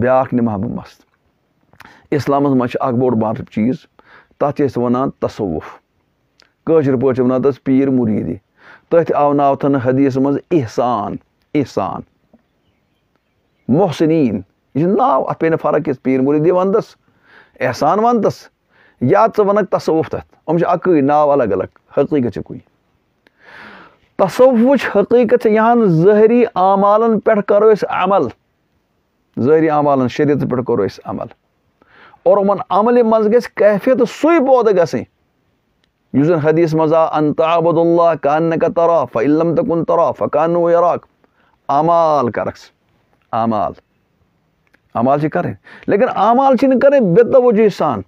بیاکھ نمہ بہ مست اسلامس مز بوڑ بار چیز تس اس ونان تصوف کشر پہ ونان تس پیر مریدی تت آو ناو تھن حدیث مز احسان احسان محسنین یہ ناو ات پہ فرق کس پیر مریدی وندس احسان وندس یا ثنک تصوف تک اکی ناو الگ الگ حقیقت کوئی تصوف حقیقت یہاں ظہری اعمالن پہ کرو اس عمل ظٲہری عملن شریٖت پٮ۪ٹھ کوٚر اَسہِ عمل اور یِمَن عملہِ منٛز گژھِ کیفیت سُے پٲدٕ گژھٕنۍ یُس زَن حدیٖث منٛز آو اَنتا عبد اللہ کان نہ کا تَرا فعلم تہٕ کُن تَرا فکان عراک عمال کَرَکھ ژٕ عمال عمال چھِ کَرٕنۍ لیکِن عمال چھِنہٕ کَرٕنۍ بے توجہ سان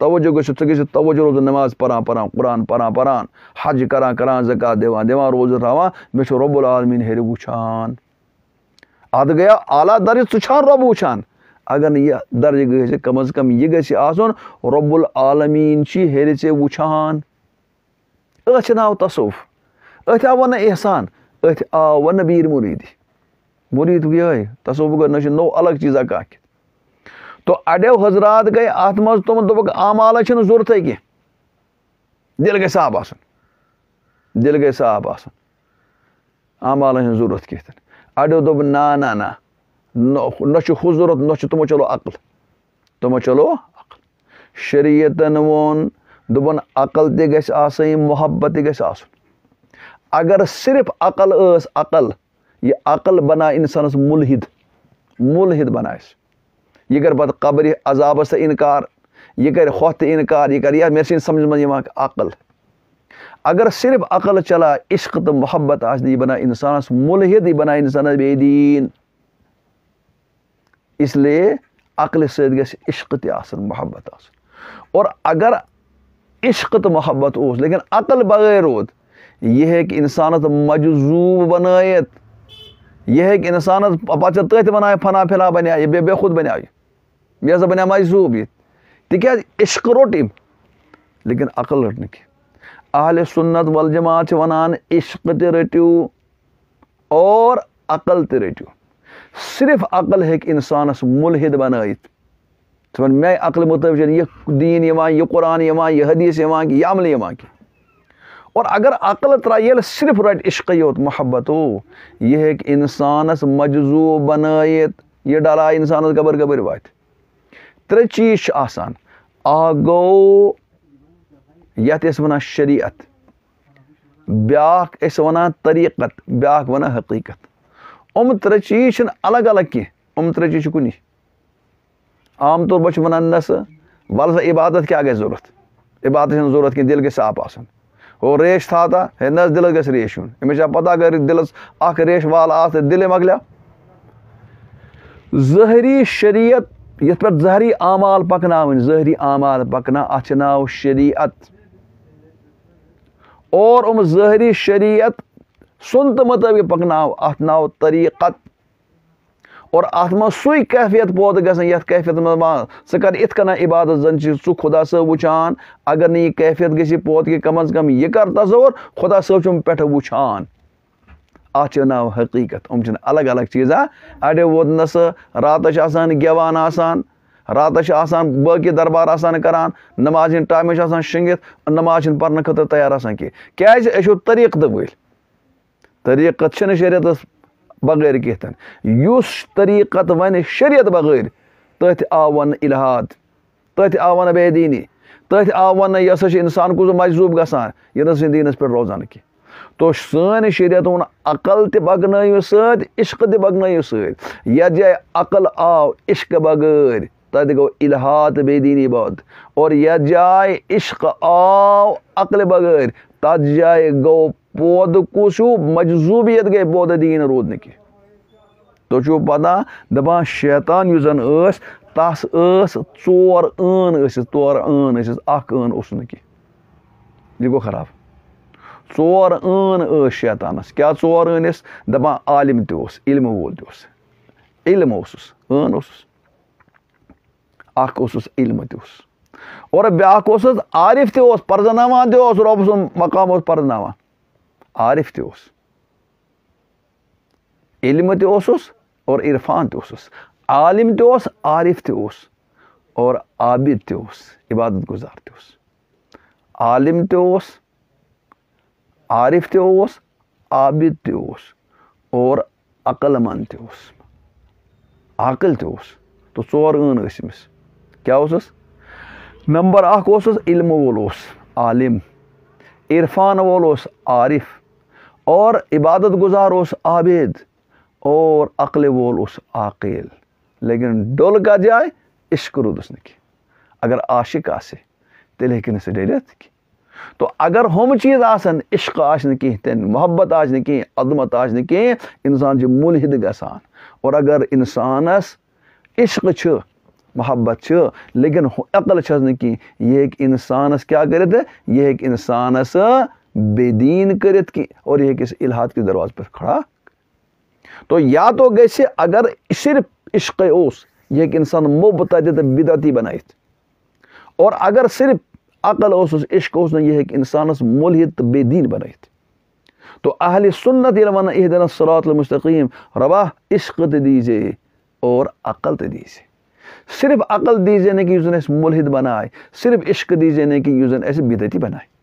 توجہ گٔژھِو ژٕ گٔژھِو توجہ روزُن نماز پَران پَران قرآن پَران پَران حج کَران کَران زکات دِوان دِوان روزُن تھاوان مےٚ چھُ رۄبُ العالمیٖن ہیٚرِ وٕچھان ادھ گیا اعلیٰ درج كا رب وچان اگر نیا درج گئی کم از کم یہ آسن رب العالمین العالمینی ہر وچان اتھ نا تصوف نا احسان اتی آو نا بیر مرید مرید یہ تصوف نو الگ چیزہ كا تو تو حضرات تو ات مز تم دک چیز ضرورت کی دل گی صاف آسن دل گی صاف آسن آمالہ ضرورت کی اڑو دوب نا نا نا نہ چھو ضرورت نہ تمو چلو عقل تمو چلو عقل شریعتن وون دپن عقل تہ گھس آسن محبت تہ گھس آسن اگر صرف عقل اس عقل یہ عقل بنا انسانس ملحد ملحد بنا اس یہ کر پتہ قبر عذابس انکار یہ کر خوت انکار یہ کر یہ میرے سمجھ من عقل اگر صرف عقل چلا عشق تو محبت دی بنا انسان ملحد دی بنا انسان بے دین اس لیے عقل گیس عشق تی آسن محبت آسن اور اگر عشق تو محبت اوز لیکن عقل بغیر رو یہ ہے کہ انسان مجذوب بنایت یہ ہے کہ انسان پہ تھی بنا پھنا پھلا بنا یہ بے, بوسا بنا مجذوب یہ تکیہ عشق روٹ لیکن عقل رٹنے کی اہل سنت والجماعت ونان عشق ترٹیو اور عقل ترٹیو صرف عقل ہیک انسان اس ملحد بنائیت سبن میں عقل مطابق یہ دین یمان یہ قرآن یمان یہ حدیث یمان کی یہ عمل یمان کی اور اگر عقل ترائیل صرف رٹ عشقی ہوت محبت ہو یہ ایک انسان اس مجزو بنائیت یہ ڈالا انسان اس گبر گبر بائیت ترچیش آسان آگو یتھ اس ونان شریعت بیاکھ اس ونان طریقت بیاکھ ونان حقیقت ام ترے چیز چھن الگ الگ کی ام ترے چیز کنی عام طور پر ونان نس ول سا عبادت کیا گئی ضرورت عبادت چھن ضرورت کی دل گے صاف آسن او ریش تھا تا ہے نس دلس گس ریش ہن ہمیشہ پتہ اگر دلس اخ ریش وال آس دل مگلیا ظہری شریعت یت پر ظہری اعمال پکناون ظہری اعمال پکنا اتھ ناو شریعت اور ام ظہری شریعت سنت مطابق پکناو اتناو طریقت اور اتما سوئی کیفیت پود گسن یت کیفیت مز مطلب مان سکر ات کنا عبادت زن چیز سو خدا سو وچان اگر نی کیفیت گسی پود کی کم از کم یہ کر تصور خدا سو چم پیٹھ وچان آج ناو حقیقت ام چن الگ الگ چیزا اڈے ود نس رات آسان گیوان آسان راتس آسان باقی دربار آسان کران نماز ہند ٹائم آسان شنگت نماز ہند پڑھنے خطر تیار آسان کی کیاز اشو طریق دبل طریقت چھن شریعت بغیر کہتن یوس طریقت ون شریعت بغیر تت آون الہاد تت آون بے دینی تت آون یہ سا انسان کو مجذوب گسان یتس دینس پہ روزان کی تو سن شریعت ہن عقل تہ بگنو سد عشق تہ بگنو سد یت جائے عقل آو عشق بغیر تد کو الحاط بے دینی بہت اور یا جائے عشق آو عقل بغیر تد جائے گو پود کسو مجذوبیت گئے پود دین رود نکی تو چھو پتا دبان شیطان یو زن اس تس اس چور ان اس تور ان اس اک ان اس نکی یہ گو خراب ژور ٲن ٲس شیطانَس کیٛاہ ژور ٲن ٲسۍ دَپان عالِم تہِ اوس علمہٕ وول تہِ اوس علم اوسُس ٲن اوسُس اخ اس علم تس اور بیاکھ اس عارف تہ اس پرزناوان تہ اس رب سن مقام اوس پرزناوان عارف تہ اس علم تہ اس اور عرفان تہ اس عالم تہ اس عارف تہ اس اور عابد تہ اس عبادت گزار تہ اس عالم تہ اس عارف تہ اس عابد تہ اس اور عقل مند تہ اس عقل تہ اس تو ژور ٲن ٲسۍ أمِس کیا اوسس نمبر اخ اوسس علم وول اوس عالم عرفان وول اوس عارف اور عبادت گزار اوس عابد اور عقل وول اوس عاقل لیکن ڈول کا جائے عشق رودس نکی اگر عاشق آسے تیل ہیکن اسے ڈیلت کی تو اگر ہم چیز آسن عشق آش نکی تین محبت آش نکی عظمت آش نکی انسان جو جی ملحد گسان اور اگر انسانس عشق چھ محبت چھ لیکن عقل چھس نی کی یہ ایک انسانس کیا کرت یہ ایک انسانس بے دین کرت کی اور یہ اس الہات کے درواز پر کھڑا تو یا تو گیسے اگر صرف عشق اوس یہ ایک انسان محبت دیتا بدعتی بنائیت اور اگر صرف عقل اوس اس عشق اوس نے یہ ایک انسانس ملحد بے دین بنائیت تو اہل سنت یہ وانا اہدن الصلاة المستقیم ربا عشق دیجئے اور عقل دیجئے صرف عقل دیزے نے کی یوزن ایسے ملحد بنائے صرف عشق دیزے نے کی یوزن ایسے بیدتی بنائے